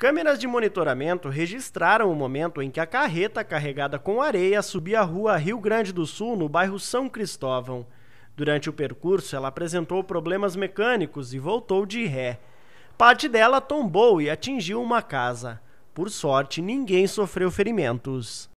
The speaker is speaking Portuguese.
Câmeras de monitoramento registraram o momento em que a carreta carregada com areia subia a rua Rio Grande do Sul, no bairro São Cristóvão. Durante o percurso, ela apresentou problemas mecânicos e voltou de ré. Parte dela tombou e atingiu uma casa. Por sorte, ninguém sofreu ferimentos.